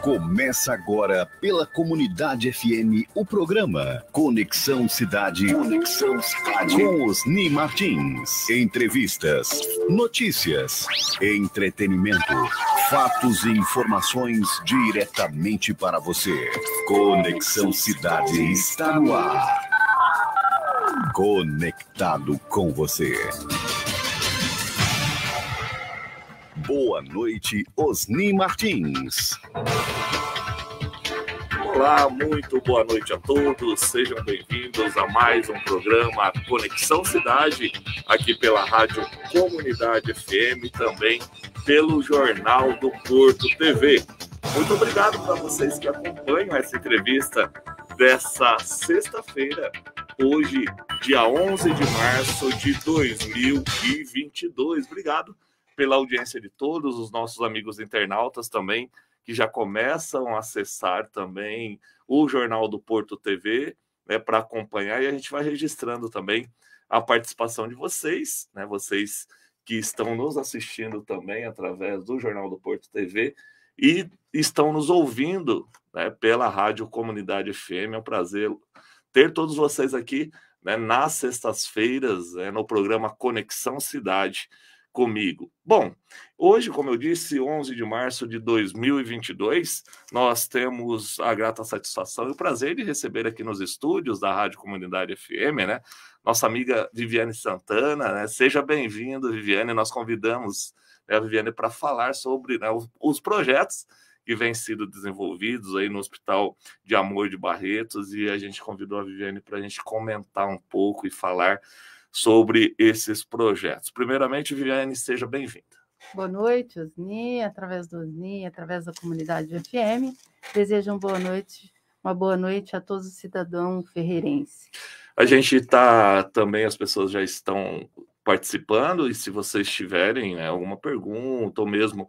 Começa agora pela Comunidade FM o programa Conexão Cidade. Conexão Cidade. Com Osni Martins. Entrevistas, notícias, entretenimento, fatos e informações diretamente para você. Conexão Cidade está no ar. Conectado com você. Boa noite, Osni Martins. Olá, muito boa noite a todos. Sejam bem-vindos a mais um programa Conexão Cidade, aqui pela Rádio Comunidade FM, também pelo Jornal do Porto TV. Muito obrigado para vocês que acompanham essa entrevista dessa sexta-feira, hoje, dia 11 de março de 2022. Obrigado pela audiência de todos os nossos amigos internautas também, que já começam a acessar também o Jornal do Porto TV, né, para acompanhar, e a gente vai registrando também a participação de vocês, né, vocês que estão nos assistindo também através do Jornal do Porto TV e estão nos ouvindo né, pela Rádio Comunidade FM. É um prazer ter todos vocês aqui né, nas sextas-feiras, né, no programa Conexão Cidade comigo. Bom, hoje, como eu disse, 11 de março de 2022, nós temos a grata satisfação e o prazer de receber aqui nos estúdios da Rádio Comunidade FM, né? Nossa amiga Viviane Santana, né? Seja bem-vindo, Viviane. Nós convidamos né, a Viviane para falar sobre né, os projetos que vêm sendo desenvolvidos aí no Hospital de Amor de Barretos e a gente convidou a Viviane para a gente comentar um pouco e falar sobre esses projetos. Primeiramente, Viviane, seja bem-vinda. Boa noite, Osni, através do Osni, através da comunidade FM. Desejo boa noite, uma boa noite a todos os cidadãos ferreirenses. A gente está também, as pessoas já estão participando, e se vocês tiverem né, alguma pergunta, ou mesmo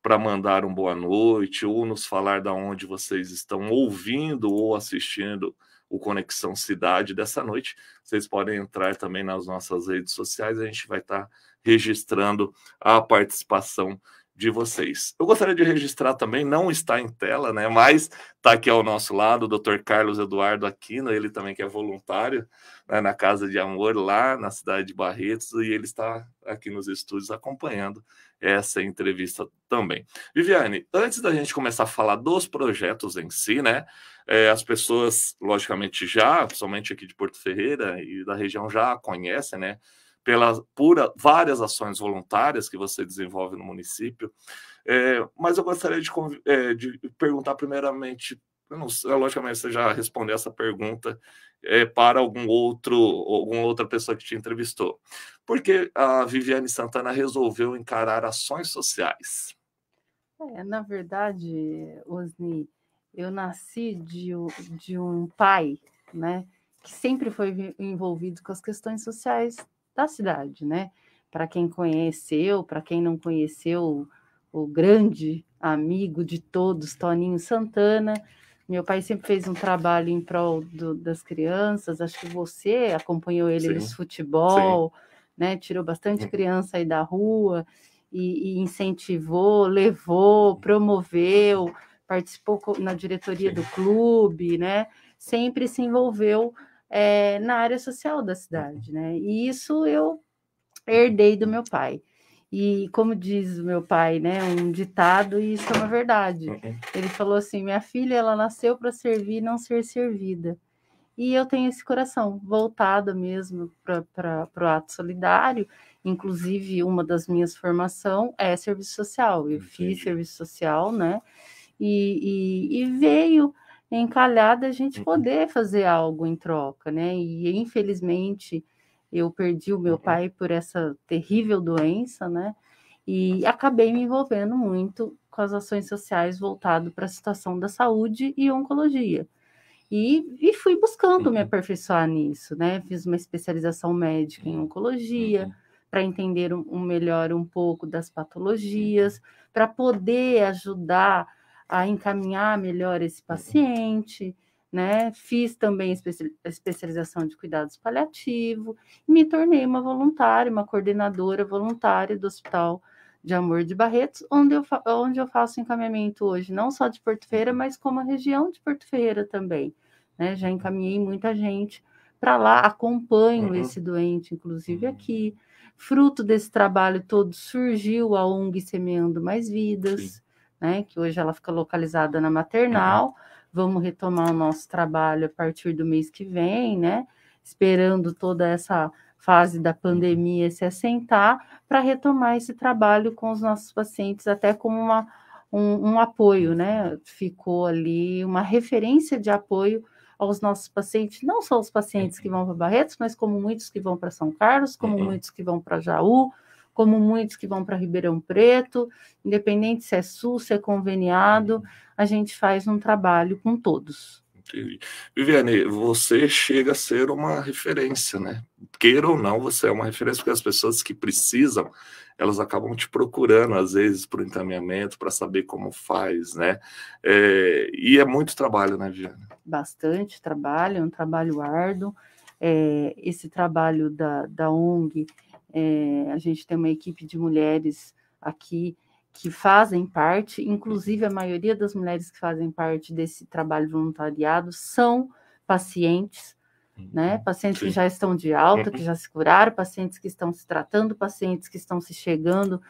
para mandar um boa noite, ou nos falar de onde vocês estão ouvindo ou assistindo o Conexão Cidade dessa noite. Vocês podem entrar também nas nossas redes sociais, a gente vai estar tá registrando a participação de vocês. Eu gostaria de registrar também, não está em tela, né? Mas está aqui ao nosso lado o Dr. Carlos Eduardo Aquino, ele também que é voluntário né, na Casa de Amor, lá na cidade de Barretos, e ele está aqui nos estúdios acompanhando essa entrevista também. Viviane, antes da gente começar a falar dos projetos em si, né? É, as pessoas, logicamente, já, principalmente aqui de Porto Ferreira e da região, já conhecem, né? pela, pura várias ações voluntárias que você desenvolve no município. É, mas eu gostaria de, é, de perguntar primeiramente, sei, logicamente você já respondeu essa pergunta é, para algum outro, alguma outra pessoa que te entrevistou. Por que a Viviane Santana resolveu encarar ações sociais? É, na verdade, Osni, eu nasci de, de um pai, né, que sempre foi envolvido com as questões sociais da cidade, né? Para quem conheceu, para quem não conheceu, o grande amigo de todos, Toninho Santana. Meu pai sempre fez um trabalho em prol do, das crianças. Acho que você acompanhou ele Sim. no futebol, Sim. né? Tirou bastante uhum. criança aí da rua e, e incentivou, levou, promoveu, participou na diretoria Sim. do clube, né? Sempre se envolveu é, na área social da cidade, né? E isso eu herdei do meu pai. E como diz o meu pai, né, um ditado, e isso é uma verdade. Uhum. Ele falou assim: minha filha, ela nasceu para servir, não ser servida. E eu tenho esse coração voltado mesmo para o ato solidário. Inclusive, uma das minhas formação é serviço social. Eu Entendi. fiz serviço social, né? E, e, e veio encalhada a gente uhum. poder fazer algo em troca, né? E infelizmente eu perdi o meu uhum. pai por essa terrível doença, né? E acabei me envolvendo muito com as ações sociais voltado para a situação da saúde e oncologia. E, e fui buscando uhum. me aperfeiçoar nisso, né? Fiz uma especialização médica em oncologia, uhum. para entender um, um melhor um pouco das uhum. patologias, para poder ajudar a encaminhar melhor esse paciente, né? Fiz também especialização de cuidados paliativos e me tornei uma voluntária, uma coordenadora voluntária do Hospital de Amor de Barretos, onde eu, onde eu faço encaminhamento hoje, não só de Porto Ferreira, uhum. mas como a região de Porto Ferreira também. Né? Já encaminhei muita gente para lá, acompanho uhum. esse doente, inclusive uhum. aqui. Fruto desse trabalho todo surgiu a ONG Semeando Mais Vidas, Sim né? Que hoje ela fica localizada na maternal. Vamos retomar o nosso trabalho a partir do mês que vem, né? Esperando toda essa fase da pandemia se assentar para retomar esse trabalho com os nossos pacientes, até como uma, um, um apoio, né? Ficou ali uma referência de apoio aos nossos pacientes, não só os pacientes que vão para Barretos, mas como muitos que vão para São Carlos, como uhum. muitos que vão para Jaú, como muitos que vão para Ribeirão Preto, independente se é sul, se é conveniado, uhum. a gente faz um trabalho com todos. Entendi. Viviane, você chega a ser uma referência, né? Queira ou não, você é uma referência, porque as pessoas que precisam, elas acabam te procurando, às vezes, para o encaminhamento, para saber como faz, né? É, e é muito trabalho, né, Viviane? Bastante trabalho, é um trabalho árduo. É, esse trabalho da, da ONG, é, a gente tem uma equipe de mulheres aqui que fazem parte, inclusive a maioria das mulheres que fazem parte desse trabalho voluntariado são pacientes, né? Uhum. Pacientes Sim. que já estão de alta, uhum. que já se curaram, pacientes que estão se tratando, pacientes que estão se chegando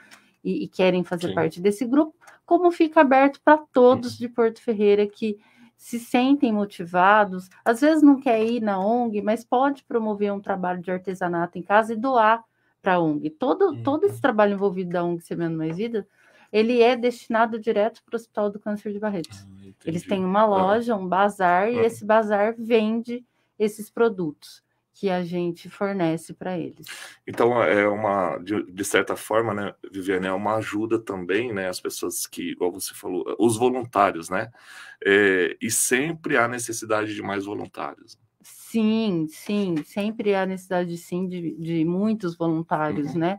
e, e querem fazer Sim. parte desse grupo, como fica aberto para todos uhum. de Porto Ferreira que se sentem motivados, às vezes não quer ir na ONG, mas pode promover um trabalho de artesanato em casa e doar para a ONG. Todo, todo esse trabalho envolvido da ONG Semeando Mais Vida, ele é destinado direto para o Hospital do Câncer de Barretos. Ah, Eles têm uma tá. loja, um bazar, e tá. esse bazar vende esses produtos que a gente fornece para eles. Então é uma de, de, certa forma, né, Viviane, é uma ajuda também, né, as pessoas que, igual você falou, os voluntários, né, é, e sempre há necessidade de mais voluntários. Né? Sim, sim, sempre há necessidade, sim, de, de muitos voluntários, uhum. né?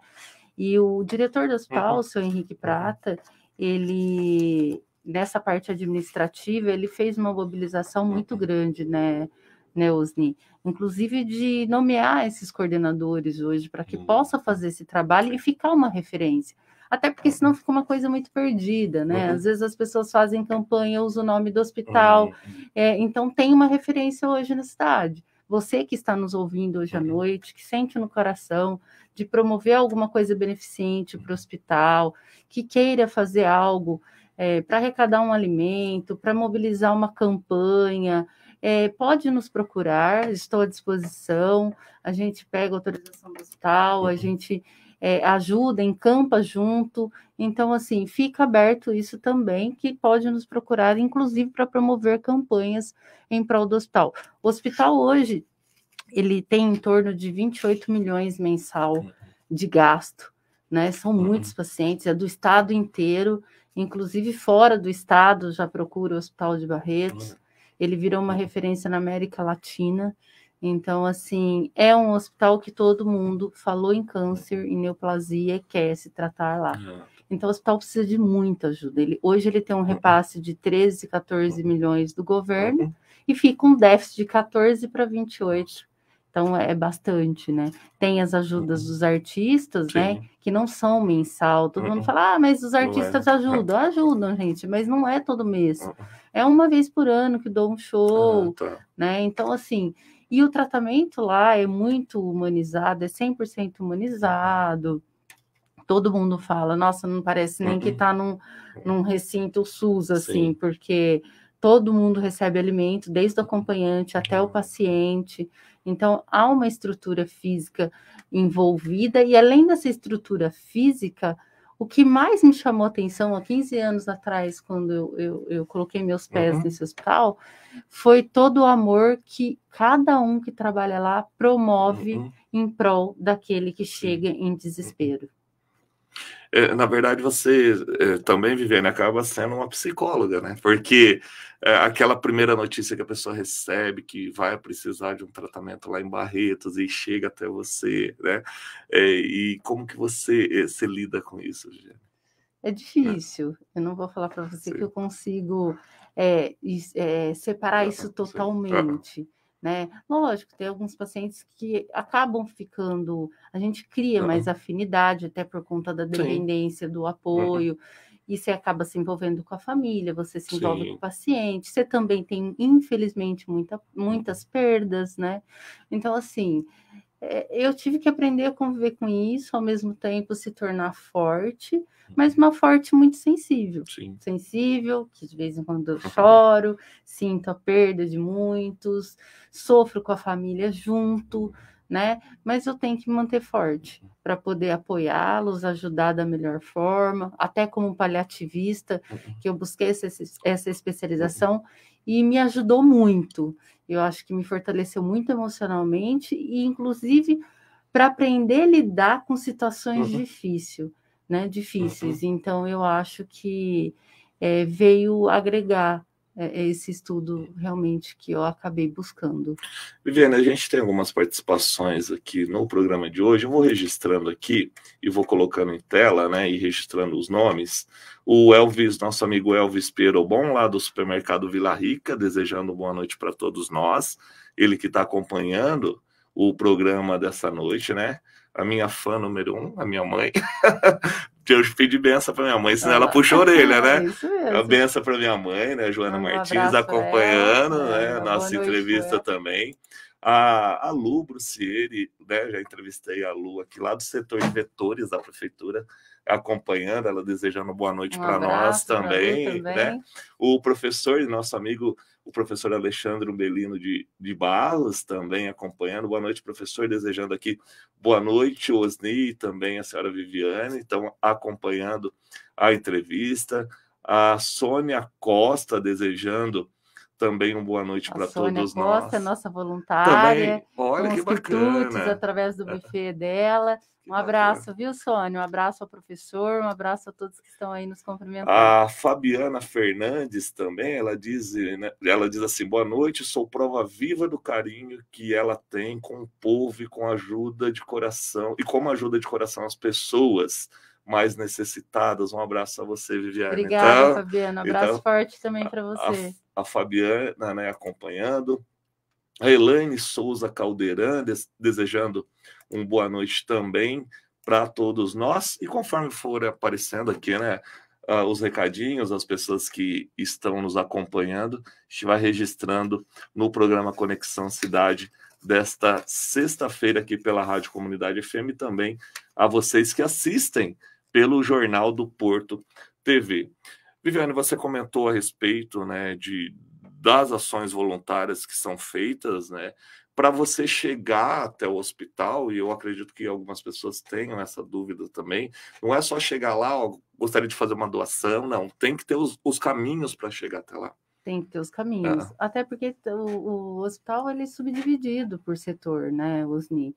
E o diretor do hospital, uhum. o seu Henrique uhum. Prata, ele, nessa parte administrativa, ele fez uma mobilização muito uhum. grande, né, né Osni? Inclusive de nomear esses coordenadores hoje, para que possa fazer esse trabalho e ficar uma referência até porque senão fica uma coisa muito perdida, né? Uhum. Às vezes as pessoas fazem campanha, usam o nome do hospital, uhum. é, então tem uma referência hoje na cidade. Você que está nos ouvindo hoje à uhum. noite, que sente no coração de promover alguma coisa beneficente para o uhum. hospital, que queira fazer algo é, para arrecadar um alimento, para mobilizar uma campanha, é, pode nos procurar, estou à disposição. A gente pega a autorização do hospital, a uhum. gente é, ajuda, encampa junto. Então, assim, fica aberto isso também, que pode nos procurar, inclusive para promover campanhas em prol do hospital. O hospital hoje, ele tem em torno de 28 milhões mensal de gasto, né? São uhum. muitos pacientes, é do estado inteiro, inclusive fora do estado já procura o Hospital de Barretos. Ele virou uma uhum. referência na América Latina. Então, assim, é um hospital que todo mundo falou em câncer, em neoplasia, quer se tratar lá. É. Então, o hospital precisa de muita ajuda. Ele, hoje ele tem um uhum. repasse de 13, 14 uhum. milhões do governo uhum. e fica um déficit de 14 para 28. Então, é bastante, né? Tem as ajudas dos artistas, né, Sim. né? Que não são mensal. Todo mundo fala, ah, mas os artistas é. ajudam. Ajudam, gente, mas não é todo mês. É uma vez por ano que dou um show, ah, tá. né? Então, assim, e o tratamento lá é muito humanizado, é 100% humanizado. Todo mundo fala, nossa, não parece nem uhum. que está num, num recinto SUS, assim, Sim. porque todo mundo recebe alimento, desde o acompanhante até o paciente. Então, há uma estrutura física envolvida, e além dessa estrutura física, o que mais me chamou atenção há 15 anos atrás, quando eu, eu, eu coloquei meus pés uhum. nesse hospital, foi todo o amor que cada um que trabalha lá promove uhum. em prol daquele que chega em desespero. É, na verdade, você é, também, Viviane, acaba sendo uma psicóloga, né? Porque é, aquela primeira notícia que a pessoa recebe que vai precisar de um tratamento lá em Barretos e chega até você, né? e como que você se lida com isso, Viviane? É né? difícil. Eu não vou falar para você Sim. que eu consigo é, é, separar isso totalmente. Sim né? Lógico, tem alguns pacientes que acabam ficando, a gente cria uhum. mais afinidade, até por conta da dependência, Sim. do uhum. apoio, uhum. e você acaba se envolvendo com a família, você se envolve Sim. com o paciente, você também tem, infelizmente, muita, muitas perdas, né? Então, assim, é, eu tive que aprender a conviver com isso, ao mesmo tempo se tornar forte, mas uhum. uma forte muito sensível. Sim. Sensível, que de vez em quando eu uhum. choro, sinto a perda de muitos, sofro com a família junto, né? Mas eu tenho que me manter forte uhum. para poder apoiá-los, ajudar da melhor forma, até como paliativista, que eu busquei essa, essa especialização e me ajudou muito. Eu acho que me fortaleceu muito emocionalmente e, inclusive, para aprender a lidar com situações uhum. difíceis, né? Difíceis. Uhum. Então, eu acho que é, veio agregar é, é esse estudo realmente que eu acabei buscando. Viviane, a gente tem algumas participações aqui no programa de hoje. Eu vou registrando aqui e vou colocando em tela, né? E registrando os nomes. O Elvis, nosso amigo Elvis Pierobon, lá do supermercado Vila Rica, desejando boa noite para todos nós. Ele que está acompanhando o programa dessa noite, né? a minha fã número um, a minha mãe. Deus pedi benção para minha mãe, senão ah, ela puxa a orelha, né? Isso mesmo. A benção para minha mãe, né? Joana um Martins acompanhando, né? É, Nossa entrevista noite, também. A, a Lu Brucieri, né? Já entrevistei a Lu aqui lá do setor de vetores da prefeitura, acompanhando, ela desejando boa noite um para nós também, também, né? O professor, nosso amigo o professor Alexandre Belino de, de Balas também acompanhando. Boa noite, professor. Desejando aqui boa noite, Osni, e também a senhora Viviane, estão acompanhando a entrevista. A Sônia Costa desejando também uma boa noite para todos Costa, nós. a nossa voluntária. olha que bacana. através do buffet dela. Um abraço, viu, Sônia? Um abraço ao professor, um abraço a todos que estão aí nos cumprimentando. A Fabiana Fernandes também, ela diz, né, ela diz assim: boa noite, sou prova viva do carinho que ela tem com o povo e com ajuda de coração, e como ajuda de coração as pessoas mais necessitadas. Um abraço a você, Viviane. Obrigada, então, Fabiana. Um então, abraço então, forte também para você. A, a Fabiana né, né, acompanhando, a Elaine Souza Caldeirã des desejando um boa noite também para todos nós. E conforme for aparecendo aqui, né, uh, os recadinhos, as pessoas que estão nos acompanhando, a gente vai registrando no programa Conexão Cidade desta sexta-feira aqui pela Rádio Comunidade FM e também a vocês que assistem pelo Jornal do Porto TV. Viviane, você comentou a respeito né, de, das ações voluntárias que são feitas, né? Para você chegar até o hospital, e eu acredito que algumas pessoas tenham essa dúvida também, não é só chegar lá, ó, gostaria de fazer uma doação, não. Tem que ter os, os caminhos para chegar até lá. Tem que ter os caminhos. É. Até porque o, o, hospital ele é subdividido por setor, né, Osni?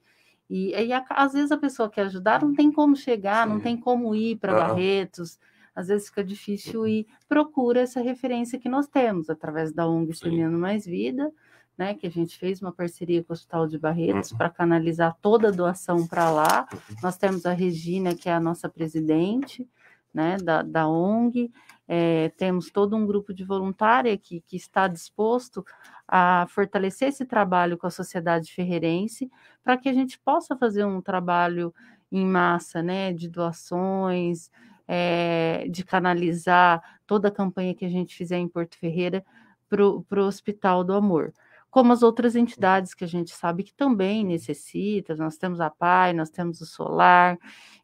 E, e a, às vezes a pessoa quer ajudar, não tem como chegar, Sim. não tem como ir para ah, ah. Barretos às vezes fica difícil e procura essa referência que nós temos através da ONG Semeando Mais Vida, né, que a gente fez uma parceria com o Hospital de Barretos uhum. para canalizar toda a doação para lá. Uhum. Nós temos a Regina, que é a nossa presidente, né, da, da ONG, é, temos todo um grupo de voluntária que, que está disposto a fortalecer esse trabalho com a sociedade ferreirense para que a gente possa fazer um trabalho em massa, né, de doações, é, de canalizar toda a campanha que a gente fizer em Porto Ferreira para o Hospital do Amor. Como as outras entidades que a gente sabe que também necessita, nós temos a PAI, nós temos o Solar,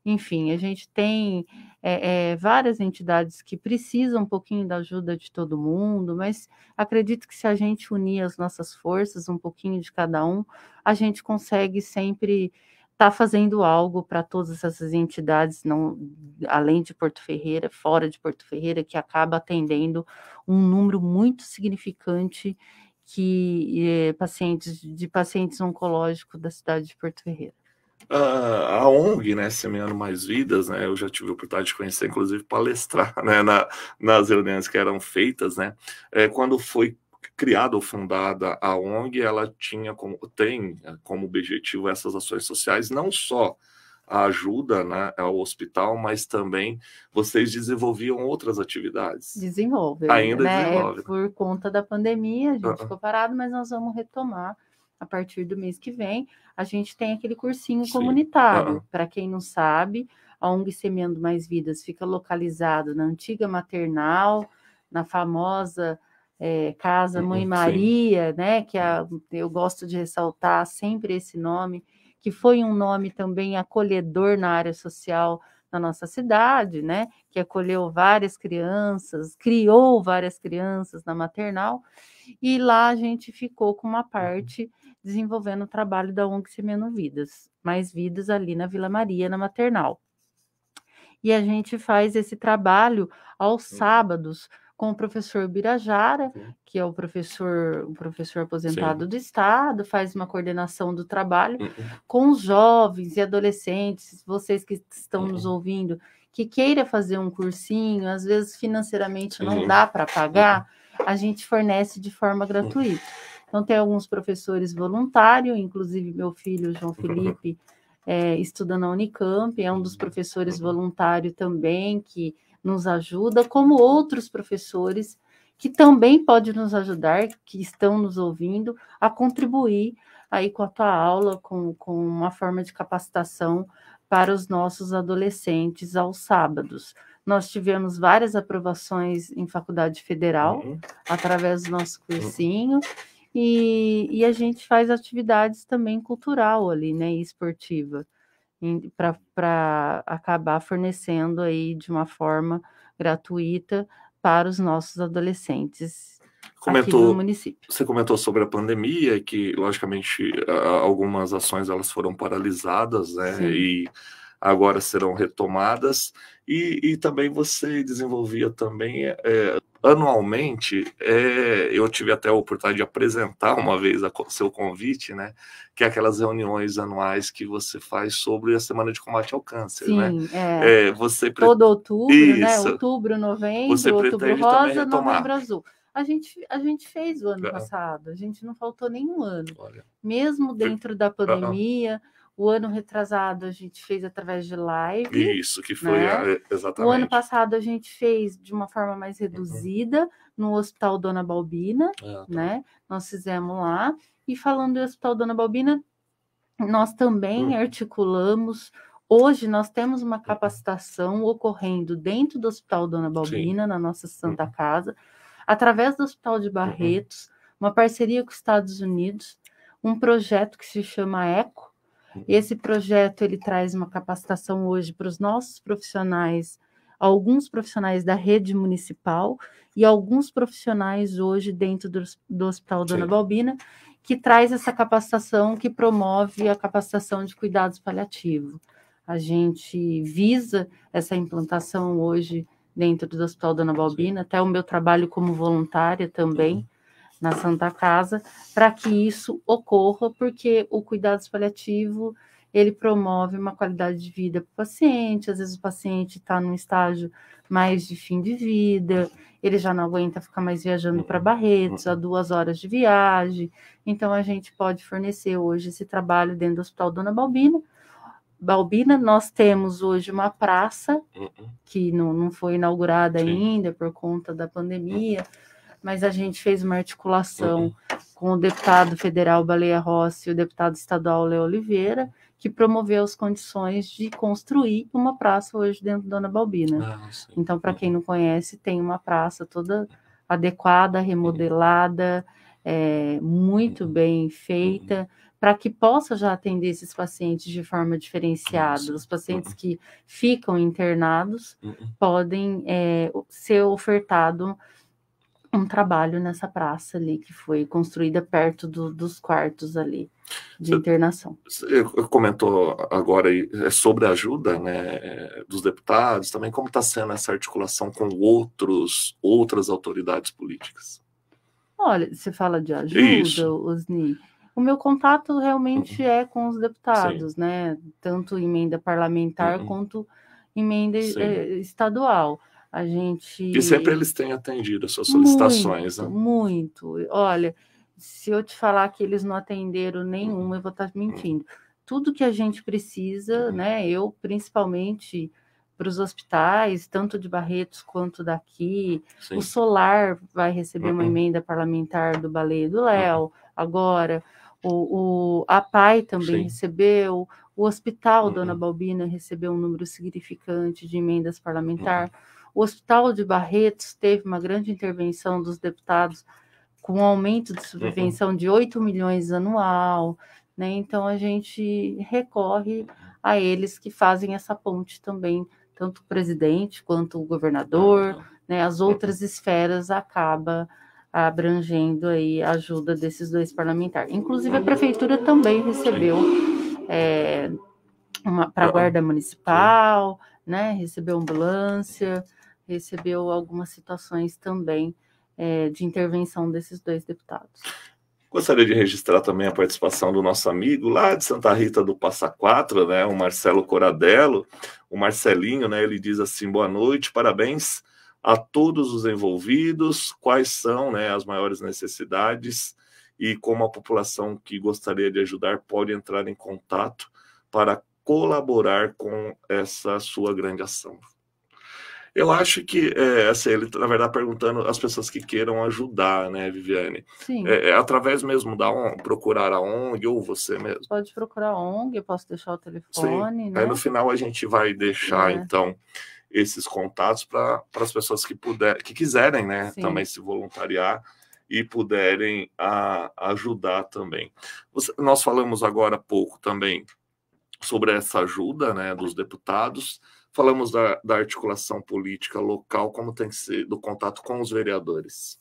enfim, a gente tem é, é, várias entidades que precisam um pouquinho da ajuda de todo mundo, mas acredito que se a gente unir as nossas forças, um pouquinho de cada um, a gente consegue sempre está fazendo algo para todas essas entidades, não além de Porto Ferreira, fora de Porto Ferreira, que acaba atendendo um número muito significante que é, pacientes de pacientes oncológicos da cidade de Porto Ferreira. Uh, a ONG, né, Semeando Mais Vidas, né, eu já tive a oportunidade de conhecer, inclusive palestrar, né, na, nas reuniões que eram feitas, né, é, quando foi criada ou fundada a ONG, ela tinha como, tem eh, como objetivo essas ações sociais, não só a ajuda né, ao hospital, mas também vocês desenvolviam outras atividades. Desenvolve. Ainda né? desenvolve. Por conta da pandemia, a gente uh -uh. ficou parado, mas nós vamos retomar a partir do mês que vem. A gente tem aquele cursinho Sim. comunitário. Uh Para quem não sabe, a ONG Semeando Mais Vidas fica localizado na antiga maternal, na famosa é, Casa Mãe Sim. Maria, né? Que a, eu gosto de ressaltar sempre esse nome, que foi um nome também acolhedor na área social da nossa cidade, né? Que acolheu várias crianças, criou várias crianças na maternal, e lá a gente ficou com uma uhum. parte desenvolvendo o trabalho da ONG Semeno Vidas, mais vidas ali na Vila Maria, na maternal. E a gente faz esse trabalho aos uhum. sábados com o professor Birajara, Sim. que é o professor, o professor aposentado Sim. do Estado, faz uma coordenação do trabalho uhum. com os jovens e adolescentes, vocês que estão uhum. nos hum. ouvindo, que queira fazer um cursinho, às vezes financeiramente não uhum. dá para pagar, hum, a gente fornece de forma gratuita. Então, tem alguns professores voluntários, inclusive meu filho, João Felipe, é, estuda na Unicamp, é um dos uhum. professores uhum. voluntário também, que nos ajuda, como outros professores que também podem nos ajudar, que estão nos ouvindo, a contribuir aí com a tua aula, com, com uma forma de capacitação para os nossos adolescentes aos sábados. Nós tivemos várias aprovações em faculdade federal, uhum. através do nosso cursinho, uhum. e, e a gente faz atividades também cultural ali, né, e esportiva para acabar fornecendo aí de uma forma gratuita para os nossos adolescentes comentou, Você comentou sobre a pandemia, que logicamente algumas ações elas foram paralisadas, né? Sim. E agora serão retomadas. E, e também você desenvolvia também é, anualmente, é, eu tive até a oportunidade de apresentar uma vez a seu convite, né? Que é aquelas reuniões anuais que você faz sobre a Semana de Combate ao Câncer, né? Sim, né? É, é você pre... Todo outubro, né, Isso. né? Outubro, novembro, você outubro rosa, novembro azul. A gente, a gente fez o ano é. passado, a gente não faltou nenhum ano. Olha. Mesmo dentro da pandemia... Uhum o ano retrasado a gente fez através de live. Isso, que foi né? a, exatamente. O ano passado a gente fez de uma forma mais uhum. reduzida uhum. no Hospital Dona Balbina, ah, tá. né? Nós fizemos lá. E falando do Hospital Dona Balbina, nós também uhum. articulamos. Hoje nós temos uma uhum. capacitação ocorrendo dentro do Hospital Dona Balbina, Sim. na nossa Santa uhum. Casa, através do Hospital de uhum. Barretos, uma parceria com os Estados Unidos, um projeto que se chama ECO, esse projeto ele traz uma capacitação hoje para os nossos profissionais, alguns profissionais da rede municipal e alguns profissionais hoje dentro do, do Hospital Dona Sim. Balbina, que traz essa capacitação que promove a capacitação de cuidados paliativos. A gente visa essa implantação hoje dentro do Hospital Dona Balbina, até o meu trabalho como voluntária também. Uhum na Santa Casa para que isso ocorra, porque o cuidado paliativo ele promove uma qualidade de vida para o paciente. Às vezes o paciente está num estágio mais de fim de vida, ele já não aguenta ficar mais viajando para Barretos, a duas horas de viagem. Então a gente pode fornecer hoje esse trabalho dentro do Hospital Dona Balbina. Balbina, nós temos hoje uma praça uhum. que não, não foi inaugurada Sim. ainda por conta da pandemia mas a gente fez uma articulação uhum. com o deputado federal Baleia Rossi e o deputado estadual Leo Oliveira, que promoveu as condições de construir uma praça hoje dentro da Dona Balbina. Ah, então, para quem uhum. não conhece, tem uma praça toda adequada, remodelada, é, muito uhum. bem feita, para que possa já atender esses pacientes de forma diferenciada. Os pacientes que ficam internados podem é, ser ofertado um trabalho nessa praça ali que foi construída perto do, dos quartos ali de internação. Você comentou agora é sobre a ajuda né, eh, dos deputados, também como está sendo essa articulação com outros outras autoridades políticas. Olha, você fala de ajuda, Isso. Osni. O meu contato realmente uhum. é com os deputados, Sim. né? Tanto emenda parlamentar uhum. quanto emenda Sim. Eh, estadual. A gente. E sempre eles têm atendido as suas solicitações, muito, né? Muito. Olha, se eu te falar que eles não atenderam nenhuma, eu vou estar tá mentindo. Tudo que a gente precisa, uhum. né? Eu, principalmente para os hospitais, tanto de Barretos quanto daqui. Sim. O Solar vai receber uhum. uma emenda parlamentar do Baleia do Léo uhum. agora. O, o, a PAI também Sim. recebeu. O Hospital uhum. Dona Balbina recebeu um número significante de emendas parlamentar. Uhum. O Hospital de Barretos teve uma grande intervenção dos deputados com um aumento de uhum. subvenção uhum. de 8 milhões anual, né? Então a gente recorre a eles que fazem essa ponte também, tanto o presidente quanto o governador, uhum. né? As outras esferas acaba abrangendo aí a ajuda desses dois parlamentares. Inclusive a prefeitura também recebeu é, para a uhum. guarda municipal, né? Recebeu ambulância recebeu algumas situações também é, de intervenção desses dois deputados. Gostaria de registrar também a participação do nosso amigo lá de Santa Rita do Passa Quatro, né, o Marcelo Coradello, o Marcelinho, né, ele diz assim, boa noite, parabéns a todos os envolvidos, quais são né, as maiores necessidades e como a população que gostaria de ajudar pode entrar em contato para colaborar com essa sua grande ação. Eu acho que, é, assim, ele, na verdade, perguntando as pessoas que queiram ajudar, né, Viviane? Sim. É, é através mesmo da ONG, procurar a ONG ou você mesmo? Pode procurar a ONG, eu posso deixar o telefone, Sim. Né? Aí no final a gente vai deixar, é. então, esses contatos para as pessoas que puder, que quiserem, né, Sim. também se voluntariar e puderem a, ajudar também. Você, nós falamos agora há pouco também sobre essa ajuda, né, dos deputados, falamos da, da, articulação política local, como tem sido do contato com os vereadores.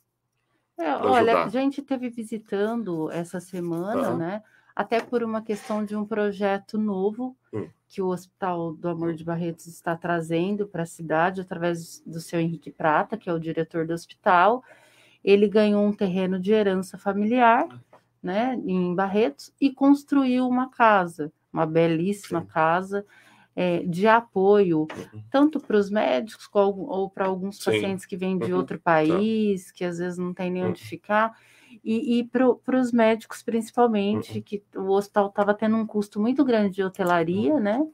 É, olha, a gente teve visitando essa semana, uhum. né? Até por uma questão de um projeto novo uhum. que o Hospital do Amor hum. de Barretos está trazendo para a cidade através do seu Henrique Prata, que é o diretor do hospital. Ele ganhou um terreno de herança familiar, né, em Barretos, e construiu uma casa, uma belíssima Sim. casa é, de apoio, uhum. tanto para os médicos como, ou para alguns Sim. pacientes que vêm de uhum. outro tá. país, tá. que às vezes não tem nem uhum. onde ficar, e, e para os médicos principalmente, uhum. que o hospital estava tendo um custo muito grande de hotelaria, uhum. né?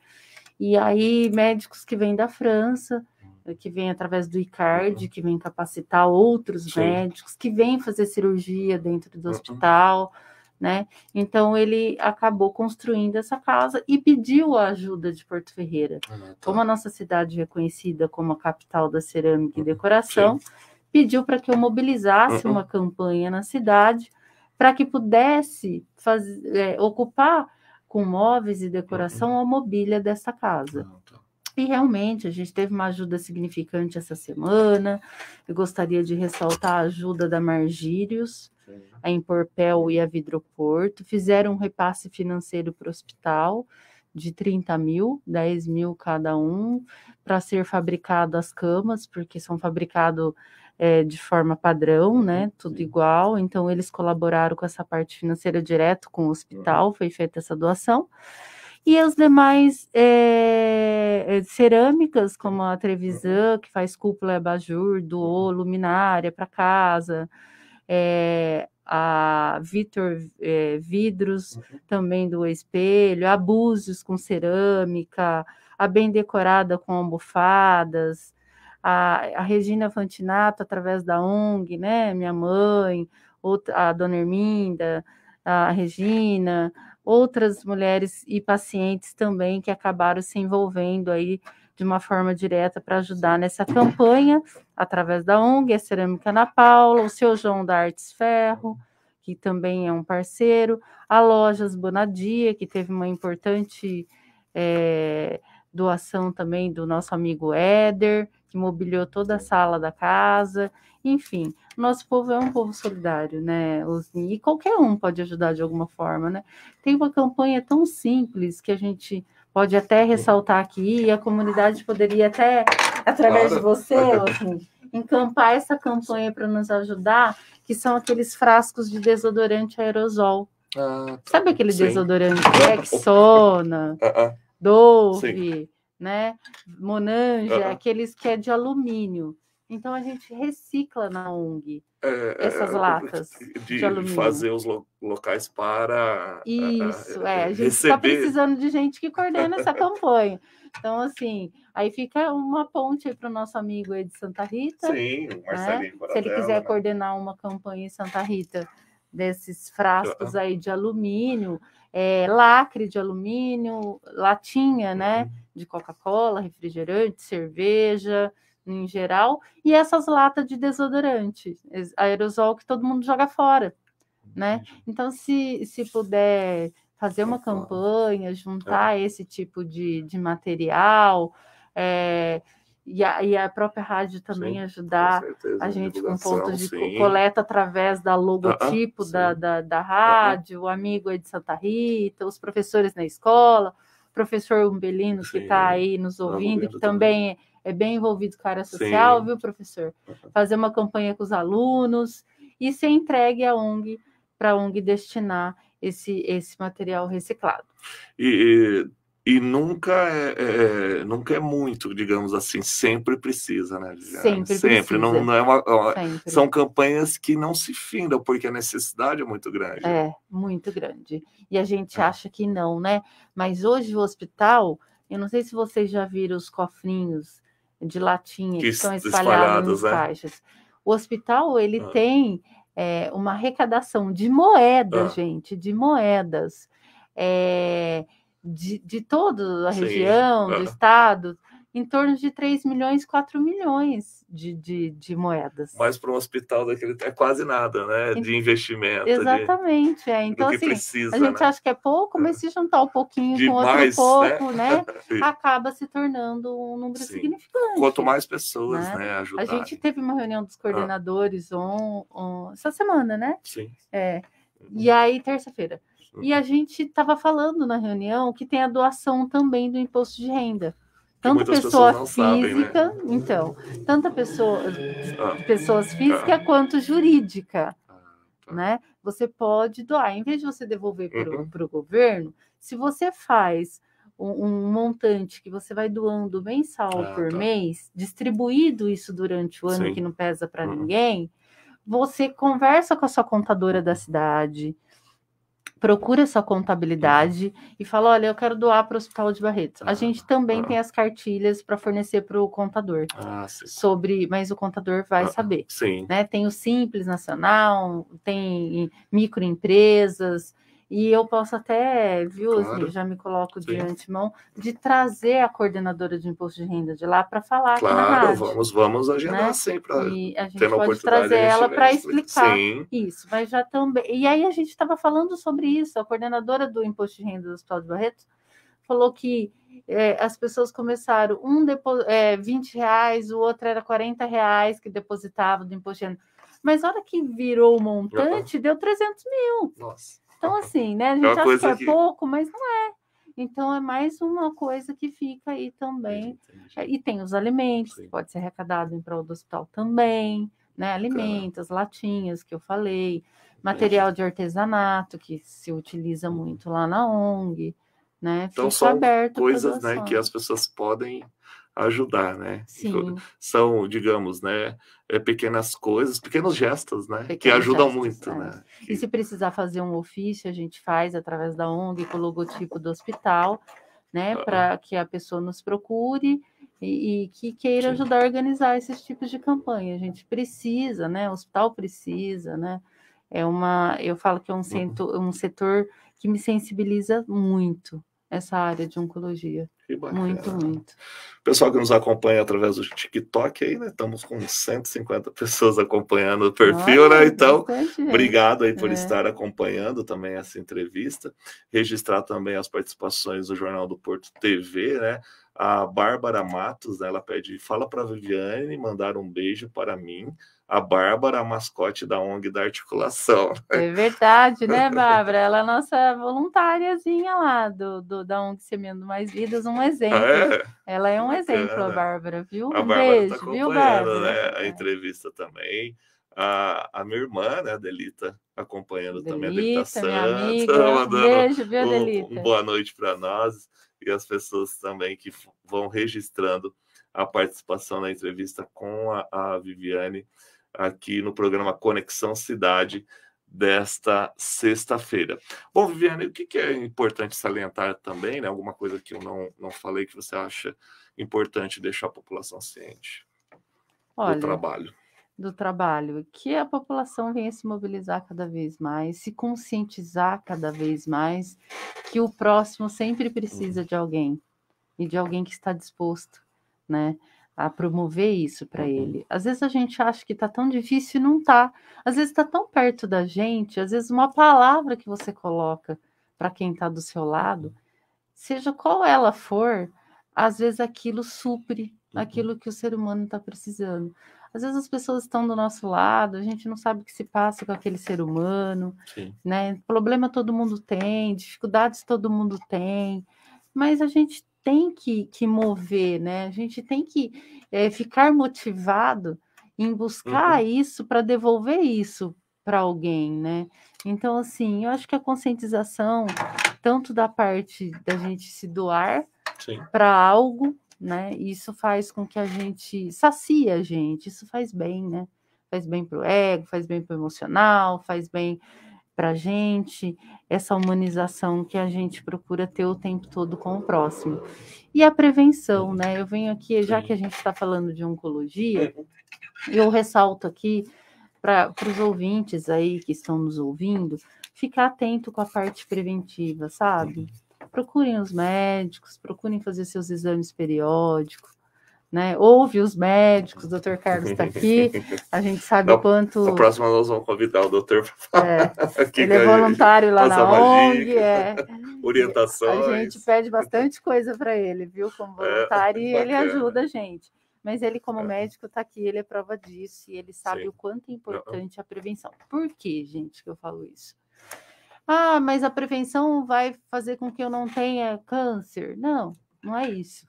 E aí, médicos que vêm da França, uhum. que vêm através do ICARD, que vêm capacitar outros Sim. médicos, que vêm fazer cirurgia dentro do hospital né? Então ele acabou construindo essa casa e pediu a ajuda de Porto Ferreira. Ah, tá. Como a nossa cidade é reconhecida como a capital da cerâmica e uhum. decoração, Sim. pediu para que eu mobilizasse uhum. uma campanha na cidade para que pudesse é, ocupar com móveis e decoração uhum. a mobília dessa casa. Ah, tá. E realmente a gente teve uma ajuda significante essa semana. Eu gostaria de ressaltar a ajuda da Margírios, a Imporpel e a Vidroporto, fizeram um repasse financeiro para o hospital de 30 mil, 10 mil cada um, para ser fabricado as camas, porque são fabricados é, de forma padrão, né? Uhum. Tudo Sim. igual. Então, eles colaboraram com essa parte financeira direto com o hospital, uhum. foi feita essa doação. E as demais é, é cerâmicas, como a Trevisan, uhum. que faz cúpula e abajur, doou luminária para casa, é, a Vitor é, Vidros, uhum. também do Espelho, a Búzios com cerâmica, a Bem Decorada com almofadas, a, a Regina Fantinato através da ONG, né, minha mãe, outra, a Dona Erminda, a Regina, outras mulheres e pacientes também que acabaram se envolvendo aí de uma forma direta para ajudar nessa campanha, através da ONG, a Cerâmica Ana Paula, o seu João da Artes Ferro, que também é um parceiro, a Lojas Bonadia, que teve uma importante é, doação também do nosso amigo Éder, que mobiliou toda a sala da casa. Enfim, nosso povo é um povo solidário, né, Osni? E qualquer um pode ajudar de alguma forma, né? Tem uma campanha tão simples que a gente pode até ressaltar aqui, e a comunidade poderia até, através de você, assim, encampar essa campanha para nos ajudar, que são aqueles frascos de desodorante aerosol. Ah, Sabe aquele sim. desodorante Rexona, é, ah, ah, Dove, sim. né? Monange, ah, ah. aqueles que é de alumínio. Então a gente recicla na ONG é, é essas é, latas de, de alumínio. fazer os lo locais para isso a, é a gente está precisando de gente que coordena essa campanha. Então assim, aí fica uma ponte para o nosso amigo Ed Santa Rita. Sim, o né? Marcelinho. Né? Se ele quiser né? coordenar uma campanha em Santa Rita desses frascos aí de alumínio, é, lacre de alumínio, latinha, né, uhum. de Coca-Cola, refrigerante, cerveja em geral, e essas latas de desodorante, aerosol que todo mundo joga fora, né? Então, se, se puder fazer uma campanha, juntar é. esse tipo de, de material, é, e, a, e, a, própria rádio também sim, ajudar a gente com pontos de sim. coleta através da logotipo uh -huh, da, da, da, rádio, uh -huh. o amigo aí de Santa Rita, os professores na escola, professor Umbelino sim. que está aí nos tá ouvindo, que também, também é bem envolvido com a área social, Sim. viu, professor? Uhum. Fazer uma campanha com os alunos e ser entregue à ONG, para a ONG destinar esse, esse material reciclado. E, e, e nunca, é, é, é nunca é muito, digamos assim, sempre precisa, né? Sempre, sempre. Precisa. Não, não é uma, sempre. São campanhas que não se findam, porque a necessidade é muito grande. É, muito grande. E a gente é. acha que não, né? Mas hoje o hospital, eu não sei se vocês já viram os cofrinhos de latinha que, que estão espalhadas nas é? caixas. O hospital ele ah. tem é, uma arrecadação de moedas, ah. gente, de moedas. É, de, de toda a Sim. região, ah. do estado, em torno de 3 milhões, 4 milhões de, de, de moedas. Mas para um hospital daquele é quase nada, né? De investimento. Exatamente. De, é. Então, assim, precisa, a gente né? acha que é pouco, mas é. se juntar um pouquinho com outro né? pouco, né? né? acaba se tornando um número Sim. significante. Quanto mais pessoas, né? né ajudarem. A gente teve uma reunião dos ah. coordenadores ah. on, on, essa semana, né? Sim. É. Uhum. E aí, terça-feira. E a uhum. gente estava falando na reunião que tem a doação também do imposto de renda. Tanto pessoa física, sabem, né? então, tanta pessoa, ah, pessoas tá. físicas ah, quanto jurídica, ah, tá. né? Você pode doar, em vez de você devolver para o uhum. governo, se você faz um, um, montante que você vai doando mensal ah, por tá. mês, distribuído isso durante o ano Sim. que não pesa para uhum. ninguém, você conversa com a sua contadora da cidade, procura essa uhum. contabilidade e fala: olha, eu quero doar para o Hospital de Barretos. Ah, a gente também ah, tem as cartilhas para fornecer para o contador ah, sobre, mas o contador vai ah, saber. Sim. Né? Tem o Simples Nacional, tem microempresas, e eu posso até, viu, claro. já me coloco Sim. de antemão, de trazer a coordenadora de imposto de renda de lá para falar. Claro, rádio, vamos, vamos agendar né? sempre. E a gente pode trazer ela para explicar Sim. isso. Mas já também. E aí a gente estava falando sobre isso, a coordenadora do imposto de renda do Hospital de Barreto falou que é, as pessoas começaram, um depo, é, 20 reais, o outro era 40 reais que depositava do imposto de renda. Mas a hora que virou o montante, uhum. deu 300 mil. Nossa. Então, assim, né? A é gente acha que é pouco, mas não é. Então, é mais uma coisa que fica aí também. Entendi. É, e tem os alimentos, Sim. que pode ser arrecadado em prol do hospital também, né? Alimentos, latinhas, que eu falei, material de artesanato, que se utiliza uhum. muito lá na ONG, né? Então, fica são coisas né, que as pessoas podem ajudar, né? Então, Sim. São, digamos, né, é, pequenas coisas, pequenos gestos, né, pequenos que ajudam gestos, muito, é. né? E se precisar fazer um ofício, a gente faz através da ONG com o logotipo do hospital, né, ah, para ah. que a pessoa nos procure e, e que queira Sim. ajudar a organizar esses tipos de campanha. A gente precisa, né? O hospital precisa, né? É uma, eu falo que é um, uhum. centro, um setor que me sensibiliza muito essa área de oncologia. Que bacana. Muito, muito. Pessoal que nos acompanha através do TikTok aí, né? Estamos com 150 pessoas acompanhando o perfil, né? Olha, né? Então, obrigado aí por é. estar acompanhando também essa entrevista. Registrar também as participações do Jornal do Porto TV, né? a Bárbara Matos, né, ela pede, fala para Viviane mandar um beijo para mim, a Bárbara, a mascote da ONG da articulação. É verdade, né, Bárbara? Ela é nossa voluntariazinha lá do, do da ONG semendo Mais Vidas, um exemplo. É, ela é um exemplo, a Bárbara, viu? A um Bárbara tá beijo, tá viu, né, Bárbara? Né, a entrevista também. A, a minha irmã, né, a Delita, acompanhando Delita, também a Delita Santa, amiga, um beijo, viu, Delita? Um, um boa noite para nós e as pessoas também que vão registrando a participação na entrevista com a, a Viviane aqui no programa Conexão Cidade desta sexta-feira. Bom, Viviane, o que, que, é importante salientar também, né? Alguma coisa que eu não, não falei que você acha importante deixar a população ciente Olha, do trabalho? do trabalho, que a população venha se mobilizar cada vez mais, se conscientizar cada vez mais que o próximo sempre precisa uhum. de alguém e de alguém que está disposto, né, a promover isso para uhum. ele. Às vezes a gente acha que está tão difícil e não tá. Às vezes está tão perto da gente, às vezes uma palavra que você coloca para quem está do seu lado, seja qual ela for, às vezes aquilo supre uhum. aquilo que o ser humano está precisando às vezes as pessoas estão do nosso lado, a gente não sabe o que se passa com aquele ser humano, Sim. né? Problema todo mundo tem, dificuldades todo mundo tem, mas a gente tem que, que mover, né? A gente tem que é, ficar motivado em buscar uhum. isso para devolver isso para alguém, né? Então, assim, eu acho que a conscientização, tanto da parte da gente se doar para algo, né? Isso faz com que a gente sacia a gente, isso faz bem, né? Faz bem para o ego, faz bem para o emocional, faz bem para a gente, essa humanização que a gente procura ter o tempo todo com o próximo. E a prevenção, né? Eu venho aqui, já que a gente está falando de oncologia, é. eu ressalto aqui para os ouvintes aí que estão nos ouvindo, ficar atento com a parte preventiva, sabe? procurem os médicos, procurem fazer seus exames periódicos, né? Ouve os médicos, o doutor Carlos está aqui, a gente sabe o quanto. Na próxima nós vamos convidar o doutor para falar. É, ele é, é voluntário lá na ONG, orientação. é. A gente pede bastante coisa para ele, viu? Como é, voluntário, é, e ele ajuda a gente. Mas ele, como é. médico, está aqui, ele é prova disso, e ele sabe Sim. o quanto é importante não. a prevenção. Por que, gente, que eu falo isso? Ah, mas a prevenção vai fazer com que eu não tenha câncer. Não, não é isso.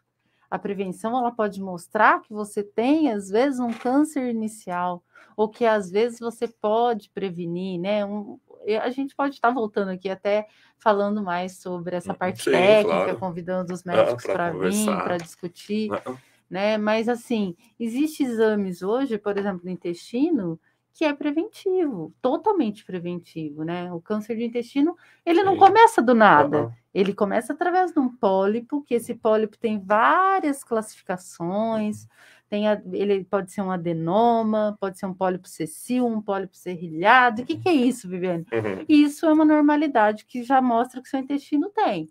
A prevenção ela pode mostrar que você tem às vezes um câncer inicial ou que às vezes você pode prevenir, né? Um, a gente pode estar voltando aqui até falando mais sobre essa uhum. parte Sim, técnica, claro. convidando os ah, médicos ah, para vir, para discutir, ah. né? Mas assim, existem exames hoje, por exemplo, no intestino, que é preventivo, totalmente preventivo, né? O câncer de intestino, ele não começa do nada. Uhum. Ele começa através de um pólipo, que esse pólipo tem várias classificações. Tem a, ele pode ser um adenoma, pode ser um pólipo sessil, um pólipo serrilhado. O que, que é isso, Viviane? Uhum. Isso é uma normalidade que já mostra que seu intestino tem.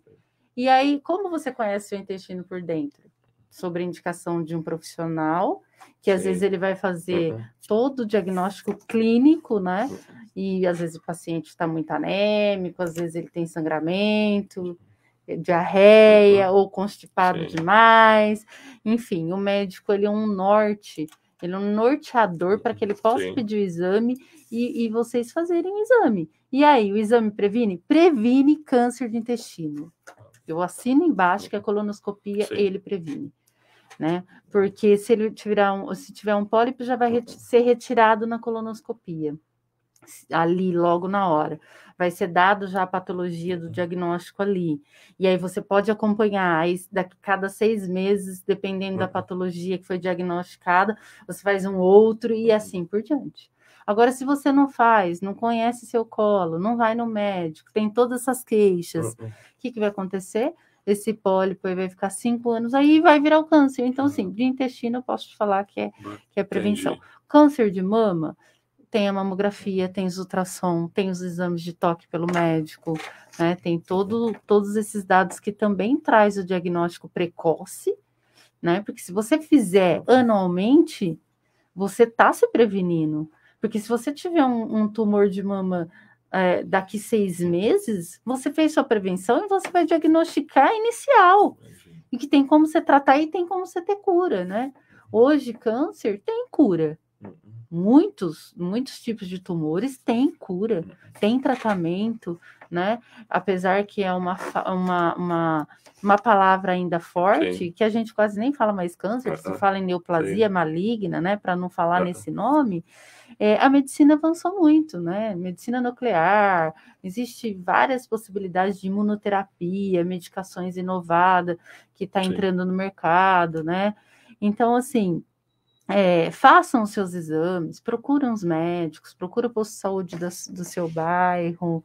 E aí, como você conhece o intestino por dentro? Sobre indicação de um profissional que às Sim. vezes ele vai fazer uhum. todo o diagnóstico clínico, né? E às vezes o paciente está muito anêmico, às vezes ele tem sangramento, eh, diarreia uhum. ou constipado Sim. demais. Enfim, o médico ele é um norte, ele é um norteador para que ele uhum. possa Sim. pedir o exame e, e vocês fazerem o exame. E aí, o exame previne? Previne câncer de intestino. Eu assino embaixo uhum. que a colonoscopia ele previne né? Porque se ele tiver um, se tiver um pólipo, já vai reti ser retirado na colonoscopia, ali logo na hora. Vai ser dado já a patologia do diagnóstico ali. E aí você pode acompanhar, aí daqui cada seis meses, dependendo da uhum. patologia que foi diagnosticada, você faz um outro e uhum. assim por diante. Agora, se você não faz, não conhece seu colo, não vai no médico, tem todas essas queixas, o uhum. que, que vai acontecer? esse pólipo aí vai ficar cinco anos, aí vai virar o câncer. Então, assim, uhum. sim, de intestino eu posso te falar que é, que é prevenção. Entendi. Câncer de mama tem a mamografia, tem os ultrassom, tem os exames de toque pelo médico, né? Tem todo, todos esses dados que também traz o diagnóstico precoce, né? Porque se você fizer uhum. anualmente, você está se prevenindo. Porque se você tiver um, um tumor de mama é, daqui seis meses, você fez sua prevenção e você vai diagnosticar inicial. E que tem como você tratar e tem como você ter cura, né? Hoje, câncer tem cura. Uhum. Muitos, muitos tipos de tumores têm cura, tem uhum. tratamento, né? Apesar que é uma, uma, uma, uma palavra ainda forte, Sim. que a gente quase nem fala mais câncer, uh -huh. se ah, ah. fala em neoplasia Sim. maligna, né? Para não falar uh ah, -huh. nesse nome, é, a medicina avançou muito, né? Medicina nuclear, existe várias possibilidades de imunoterapia, medicações inovadas que está entrando no mercado, né? Então, assim, é, façam os seus exames, procuram os médicos, procuram o posto de saúde do, do seu bairro,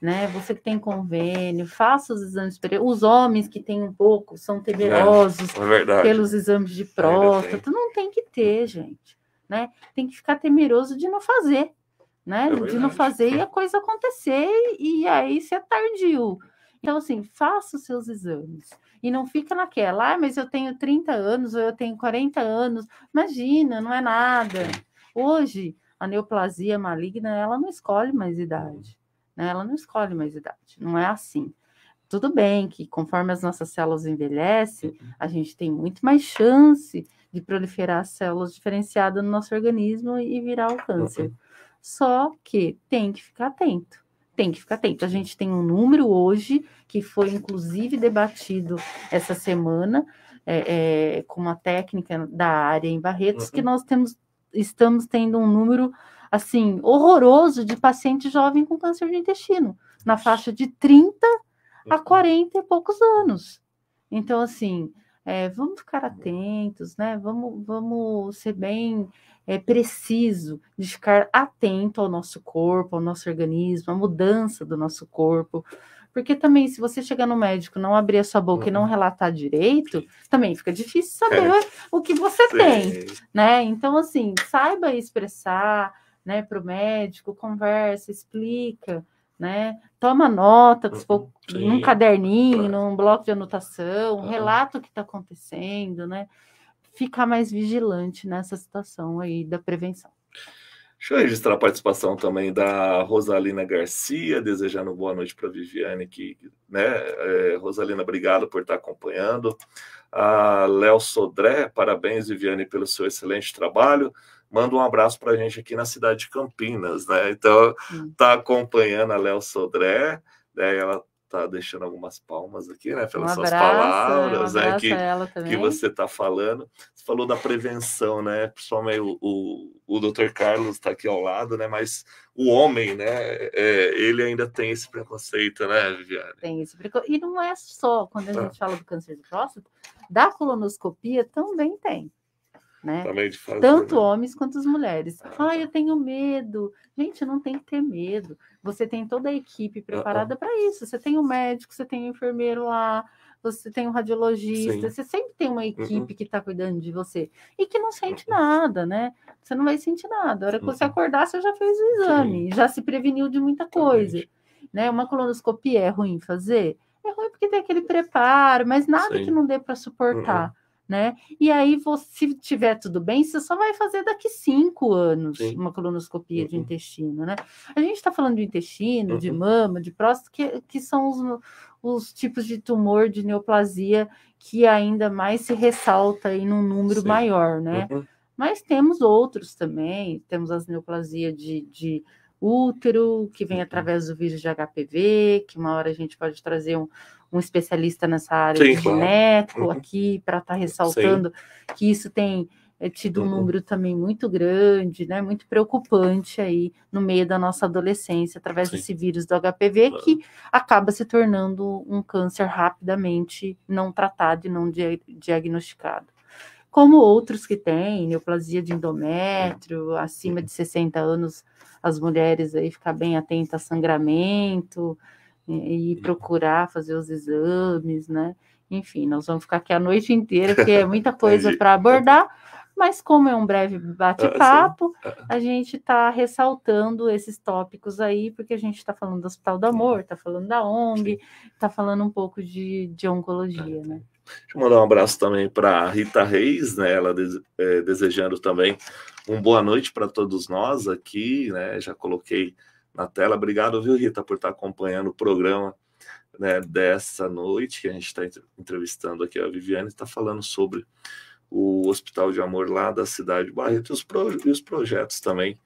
né? Você que tem convênio, faça os exames. Os homens que têm um pouco são é, temerosos é, é pelos exames de próstata. Não tem que ter, gente, né? Tem que ficar temeroso de não fazer, né? É de não fazer e a coisa acontecer e aí você tardio. Então, assim, faça os seus exames e não fica naquela, ah, mas eu tenho 30 anos ou eu tenho 40 anos, imagina, não é nada. Hoje, a neoplasia maligna, ela não escolhe mais idade, né? Ela não escolhe mais idade, não é assim. Tudo bem que conforme as nossas células envelhecem, a gente tem muito mais chance de proliferar células diferenciadas no nosso organismo e virar o câncer. Só que tem que ficar atento tem que ficar atento. A gente tem um número hoje, que foi inclusive debatido essa semana, é, é, com uma técnica da área em Barretos, uhum. que nós temos, estamos tendo um número assim horroroso de paciente jovem com câncer de intestino, na faixa de 30 a 40 uhum. e poucos anos. Então, assim, é, vamos ficar atentos, né? Vamos, vamos ser bem é preciso de ficar atento ao nosso corpo, ao nosso organismo, à mudança do nosso corpo. Porque também, se você chegar no médico, não abrir a sua boca uhum. e não uhum. relatar direito, também fica difícil saber é. o que você Sim. tem, né? Então, assim, saiba expressar, né, para o médico, conversa, explica, né? Toma nota, uhum. for, num caderninho, num bloco de anotação, uhum. relata o que está acontecendo, né? ficar mais vigilante nessa situação aí da prevenção. Deixa eu registrar a participação também da Rosalina Garcia, desejando boa noite para a Viviane, que, né, é, Rosalina, obrigado por estar acompanhando. A Léo Sodré, parabéns, Viviane, pelo seu excelente trabalho. Manda um abraço para a gente aqui na cidade de Campinas, né? Então, está acompanhando a Léo Sodré, né, ela tá deixando algumas palmas aqui, né? Pelas um suas abraço, palavras, um né, Que, que você tá falando. Você falou da prevenção, né? Principalmente o, o, o Dr. Carlos está aqui ao lado, né? Mas o homem, né? É, ele ainda tem esse preconceito, né, Viviane? Tem esse preconceito. E não é só quando a ah. gente fala do câncer de próstata, da colonoscopia também tem né? Tanto né? homens quanto as mulheres. Ah, tá. eu tenho medo. Gente, não tem que ter medo. Você tem toda a equipe ah, ah. preparada ah, para isso. Você tem o um médico, você tem o um enfermeiro lá, você tem um radiologista, Sim. você sempre tem uma uhum. equipe uhum. que está cuidando de você e que não sente uhum. nada, né? Você não vai sentir nada. A hora que uhum. você acordar, você já fez o exame, Sim. já se preveniu de muita coisa. Né? Uma colonoscopia é ruim fazer? É ruim porque tem aquele preparo, mas nada que não dê para suportar. Uhum né? E aí, você, se tiver tudo bem, você só vai fazer daqui cinco anos Sim. uma colonoscopia uhum. de intestino, né? A gente está falando de intestino, uhum. de mama, de próstata, que, que são os, os tipos de tumor de neoplasia que ainda mais se ressalta em um número Sim. maior, né? Uhum. Mas temos outros também, temos as neoplasias de, de útero, que vem uhum. através do vírus de HPV, que uma hora a gente pode trazer um, um especialista nessa área Sim, de genético uhum. aqui para estar tá ressaltando Sim. que isso tem é tido um uhum. número também muito grande, né? Muito preocupante aí no meio da nossa adolescência, através Sim. desse vírus do HPV, claro. que acaba se tornando um câncer rapidamente não tratado e não di diagnosticado. Como outros que têm, neoplasia de endométrio, acima uhum. de 60 anos, as mulheres aí ficar bem atentas a sangramento, e, uhum. procurar fazer os exames, né? Enfim, nós vamos ficar aqui a noite inteira, porque é muita é coisa para abordar, mas como é um breve bate-papo, ah, a gente está ressaltando esses tópicos aí, porque a gente está falando do Hospital do Amor, está falando da ONG, está falando um pouco de, de oncologia, é. né? Deixa eu mandar um abraço também para Rita Reis, né? Ela é, desejando também uma boa noite para todos nós aqui, né? Já coloquei na tela. Obrigado, viu, Rita, por estar acompanhando o programa né, dessa noite, que a gente está entrevistando aqui a Viviane, está falando sobre o Hospital de Amor lá da cidade de Barreto e os, e os projetos também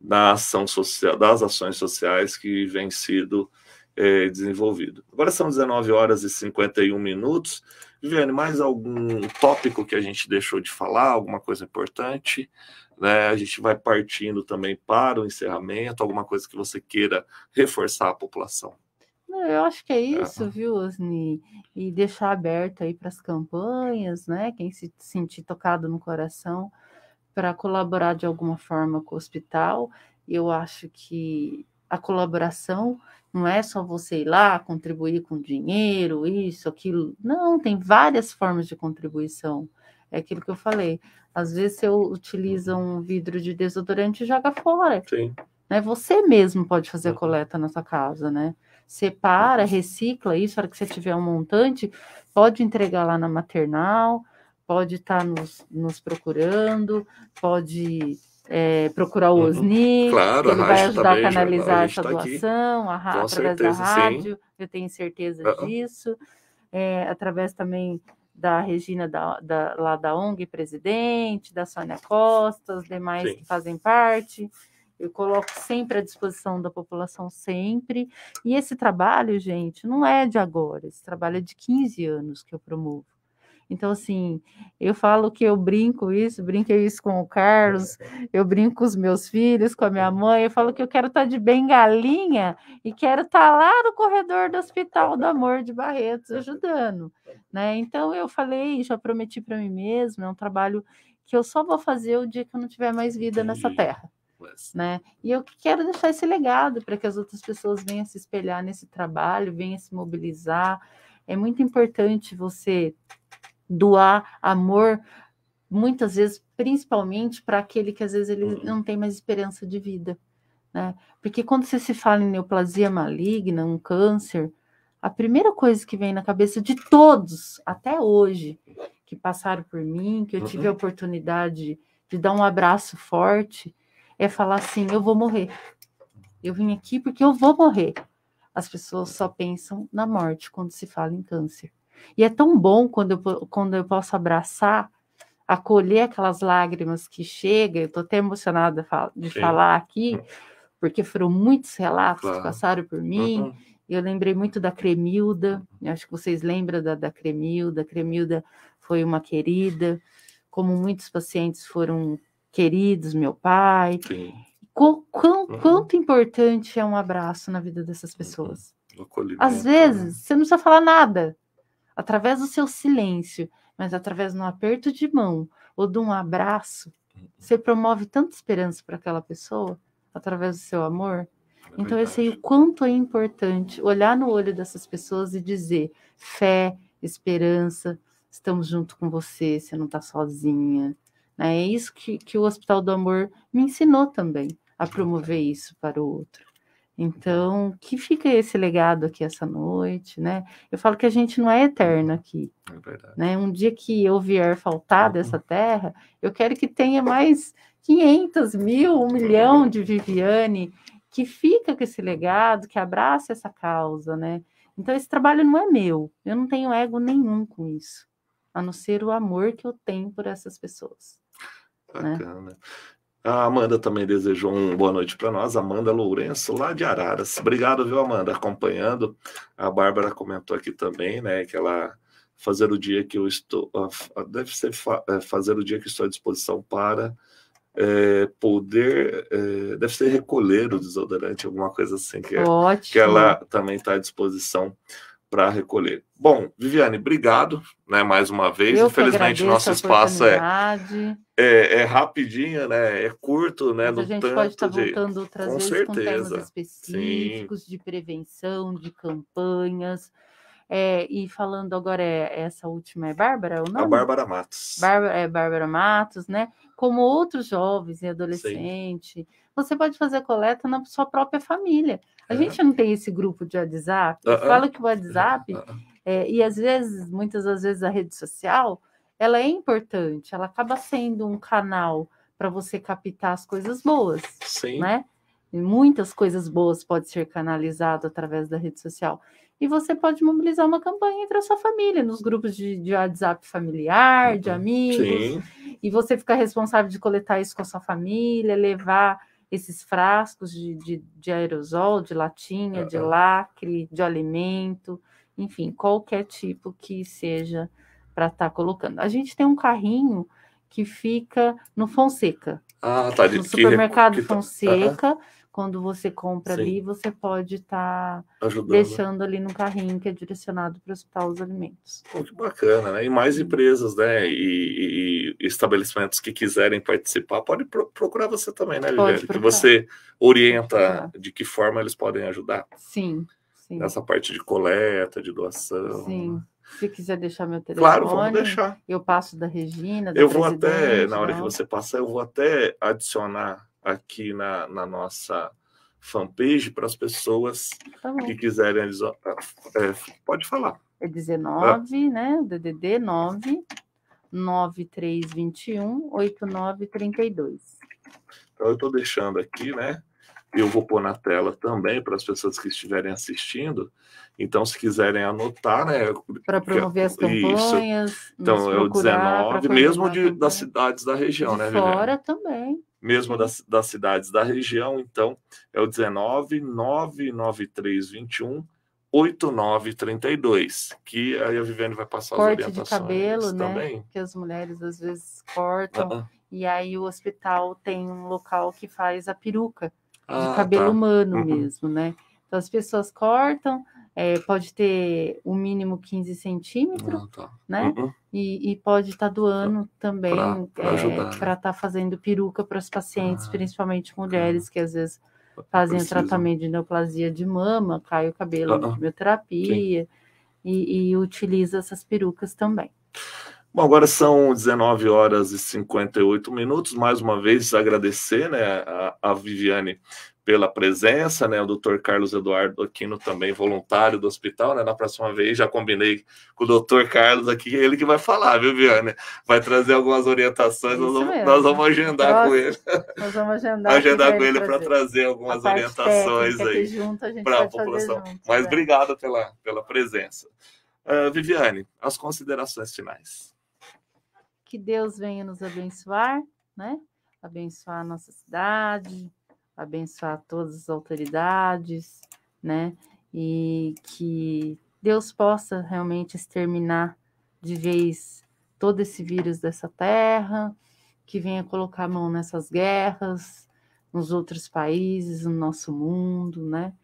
da ação social, das ações sociais que vêm sido é, desenvolvido. Agora são 19 horas e 51 minutos. Viviane, mais algum tópico que a gente deixou de falar, alguma coisa importante? Né? A gente vai partindo também para o encerramento, alguma coisa que você queira reforçar a população. eu acho que é, é. isso, é. viu, Osni? E deixar aberto aí para as campanhas, né? Quem se sentir tocado no coração para colaborar de alguma forma com o hospital. Eu acho que a colaboração não é só você ir lá contribuir com dinheiro, isso, aquilo. Não, tem várias formas de contribuição. É aquilo que eu falei. Às vezes você utiliza uhum. um vidro de desodorante e joga fora. Sim. Né? Você mesmo pode fazer a uhum. coleta na sua casa, né? Separa, uhum. recicla isso, a hora que você tiver um montante, pode entregar lá na maternal, pode estar tá nos, nos procurando, pode é, procurar o Osni, claro, ele vai tá ajudar a canalizar tá essa tá doação, a, através certeza, da rádio, sim. eu tenho certeza uhum. disso, é, através também da Regina da, da, lá da ONG presidente, da Sônia Costa, os demais Sim. que fazem parte. Eu coloco sempre à disposição da população, sempre. E esse trabalho, gente, não é de agora, esse trabalho é de 15 anos que eu promovo. Então, assim, eu falo que eu brinco isso, brinquei isso com o Carlos, eu brinco com os meus filhos, com a minha uhum. mãe, eu falo que eu quero estar tá de bengalinha e quero estar tá lá no corredor do Hospital do Amor de Barretos ajudando, né? Então, eu falei, já prometi para mim mesmo, é um trabalho que eu só vou fazer o dia que eu não tiver mais vida nessa terra. Né? E eu quero deixar esse legado para que as outras pessoas venham se espelhar nesse trabalho, venham se mobilizar. É muito importante você doar amor, muitas vezes, principalmente para aquele que às vezes ele uhum. não tem mais esperança de vida. Né? Porque quando você se fala em neoplasia maligna, um câncer, a primeira coisa que vem na cabeça de todos, até hoje, que passaram por mim, que eu uhum. tive a uhum. oportunidade de dar um abraço forte, é falar assim: eu vou morrer. Eu vim aqui porque eu vou morrer. As pessoas só pensam na morte quando se fala em câncer. E é tão bom quando eu, quando eu posso abraçar, acolher aquelas lágrimas que chegam. Eu estou até emocionada de Sim. falar aqui, porque foram muitos relatos claro. que passaram por mim. Uhum. Eu lembrei muito da Cremilda, eu acho que vocês lembram da, da Cremilda. A Cremilda foi uma querida, como muitos pacientes foram queridos, meu pai. Sim. Qu quão, uhum. Quanto importante é um abraço na vida dessas uhum. pessoas? Uhum. Às vezes, né? você não precisa falar nada através do seu silêncio, mas através de um aperto de mão ou de um abraço, uhum. você promove tanta esperança para aquela pessoa através do seu amor. É então eu sei o quanto é importante olhar no olho dessas pessoas e dizer fé, esperança, estamos junto com você, você não está sozinha. Né? É isso que, que o Hospital do Amor me ensinou também, a uhum. promover isso para o outro. Então, uhum. que fica esse legado aqui essa noite, né? Eu falo que a gente não é eterno aqui. É verdade. Né? Um dia que eu vier faltar uhum. dessa terra, eu quero que tenha mais 500 mil, um milhão de Viviane que fica com esse legado, que abraça essa causa, né? Então, esse trabalho não é meu. Eu não tenho ego nenhum com isso, a não ser o amor que eu tenho por essas pessoas. Né? Bacana. Né? A Amanda também desejou uma boa noite para nós, Amanda Lourenço, lá de Araras. Obrigado, viu, Amanda, acompanhando. A Bárbara comentou aqui também, né, que ela fazer o dia que eu estou, ah, ah, deve ser é, fazer o dia que estou à disposição para é, poder, é, deve ser recolher o desodorante, alguma coisa assim, que, Ótimo. É, que ela também está à disposição para recolher. Bom, Viviane, obrigado, né, mais uma vez. Eu Infelizmente, nosso espaço é, é, é, rapidinho, né, é curto, né, Mas no tanto A gente pode estar tá de... voltando outras com vezes certeza. com temas específicos Sim. de prevenção, de campanhas. É, e falando agora, é, essa última é Bárbara ou é não? A Bárbara Matos. Bárbara, é Bárbara Matos, né? como outros jovens e adolescentes. Você pode fazer coleta na sua própria família. A é. gente não tem esse grupo de WhatsApp. Eu uh -uh. falo que o WhatsApp, uh é, e às vezes, muitas das vezes, a rede social, ela é importante, ela acaba sendo um canal para você captar as coisas boas, Sim. né? E muitas coisas boas podem ser canalizadas através da rede social e você pode mobilizar uma campanha entre a sua família, nos grupos de, de WhatsApp familiar, de uhum. amigos, Sim. e você fica responsável de coletar isso com a sua família, levar esses frascos de, de, de aerosol, de latinha, uhum. de lacre, de alimento, enfim, qualquer tipo que seja para estar tá colocando. A gente tem um carrinho que fica no Fonseca. Ah, tá. no supermercado que, tá, Fonseca, uhum quando você compra Sim. ali, você pode estar tá deixando ali no carrinho que é direcionado para o hospital os alimentos. Pô, que bacana, né? E mais empresas, né? E, e, e estabelecimentos que quiserem participar, pode pro, procurar você também, né, Liliane? Que você orienta de que forma eles podem ajudar. Sim, sim. Nessa parte de coleta, de doação. Sim. Se quiser deixar meu telefone, claro, vamos deixar. eu passo da Regina. Da eu vou até, na hora não. que você passar, eu vou até adicionar aqui na, na nossa fanpage para as pessoas tá que quiserem. É, pode falar. É 19, ah. né? DDD 9 9321 Então eu estou deixando aqui, né? Eu vou pôr na tela também para as pessoas que estiverem assistindo. Então, se quiserem anotar, né? Para promover as campanhas. Isso. Então, é o 19, mesmo de, das cidades da região, de né, Fora Virginia? também mesmo das, das cidades da região. Então, é o 19 99321 8932, que aí a Viviane vai passar Corte as orientações de cabelo, né? Que as mulheres às vezes cortam, ah. e aí o hospital tem um local que faz a peruca de ah, cabelo tá. humano uhum. mesmo, né? Então as pessoas cortam, é, pode ter o um mínimo 15 centímetros, ah, tá. né? Uhum. E, e, pode estar tá doando pra, também para é, estar né? tá fazendo peruca para os pacientes, ah, principalmente é. mulheres que às vezes tá fazem o tratamento de neoplasia de mama, cai o cabelo, ah, quimioterapia, e, e utiliza essas perucas também. Bom, agora são 19 horas e 58 minutos. Mais uma vez, agradecer né, a, a Viviane pela presença, né? O doutor Carlos Eduardo Aquino também, voluntário do hospital, né? Na próxima vez já combinei com o doutor Carlos aqui, é ele que vai falar, viu, Viana? Vai trazer algumas orientações, nós vamos, nós vamos, agendar com ele. Nós vamos agendar, agendar com ele para trazer algumas orientações aí para a população. Junto, Mas né? obrigado pela, pela presença. Uh, Viviane, as considerações finais. Que Deus venha nos abençoar, né? Abençoar a nossa cidade, abençoar todas as autoridades, né? E que Deus possa realmente exterminar de vez todo esse vírus dessa terra, que venha colocar a mão nessas guerras, nos outros países, no nosso mundo, né?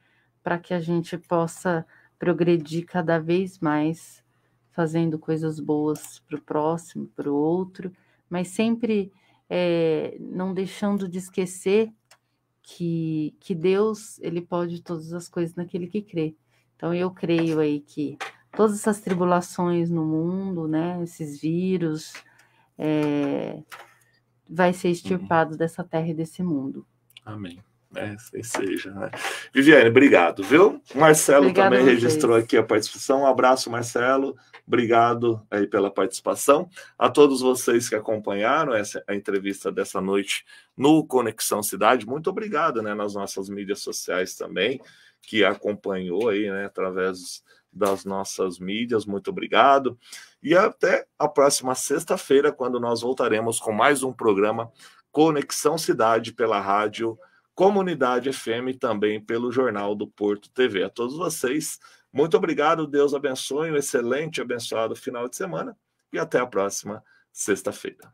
Para que a gente possa progredir cada vez mais, fazendo coisas boas para o próximo, para o outro, mas sempre é, não deixando de esquecer que, que Deus ele pode todas as coisas naquele que crê. Então eu creio aí que todas essas tribulações no mundo, né, esses vírus, é, vai ser uhum. extirpado uhum. dessa terra e desse mundo. Amém né? seja, né? Viviane, obrigado, viu? Marcelo também registrou aqui a participação. Um abraço, Marcelo. Obrigado aí pela participação. A todos vocês que acompanharam essa a entrevista dessa noite no Conexão Cidade, muito obrigado, né, nas nossas mídias sociais também, que acompanhou aí, né, através das nossas mídias. Muito obrigado. E até a próxima sexta-feira, quando nós voltaremos com mais um programa Conexão Cidade pela Rádio Comunidade FM e também pelo Jornal do Porto TV. A todos vocês, muito obrigado, Deus abençoe, um excelente, abençoado final de semana e até a próxima sexta-feira.